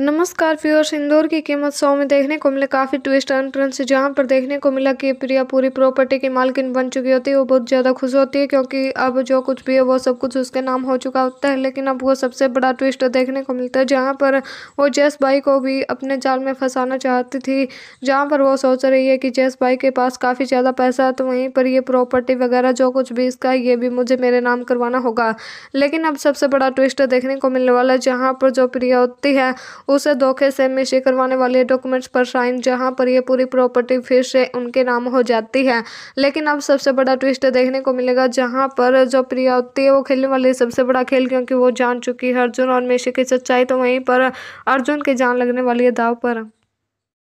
नमस्कार व्यूअर्स इंदौर की कीमत सौ में देखने को मिले काफ़ी ट्विस्ट एंड टर्न्स जहां पर देखने को मिला कि प्रिया पूरी प्रॉपर्टी की मालकिन बन चुकी होती है वो बहुत ज़्यादा खुश होती है क्योंकि अब जो कुछ भी है वो सब कुछ उसके नाम हो चुका होता है लेकिन अब वो सबसे बड़ा ट्विस्ट देखने को मिलता है जहाँ पर वो जैस बाई को भी अपने जाल में फंसाना चाहती थी जहाँ पर वो सोच रही है कि जैस बाई के पास काफ़ी ज़्यादा पैसा है तो वहीं पर ये प्रॉपर्टी वगैरह जो कुछ भी इसका ये भी मुझे मेरे नाम करवाना होगा लेकिन अब सबसे बड़ा ट्विस्ट देखने को मिलने वाला है जहाँ पर जो प्रिया होती है उसे धोखे से मिशी करवाने वाले डॉक्यूमेंट्स पर साइन जहां पर ये पूरी प्रॉपर्टी फिर से उनके नाम हो जाती है लेकिन अब सबसे बड़ा ट्विस्ट देखने को मिलेगा जहाँ पर जो प्रिया होती है वो खेलने वाली सबसे बड़ा खेल क्योंकि वो जान चुकी है अर्जुन और मिशी की सच्चाई तो वहीं पर अर्जुन की जान लगने वाली है दाव पर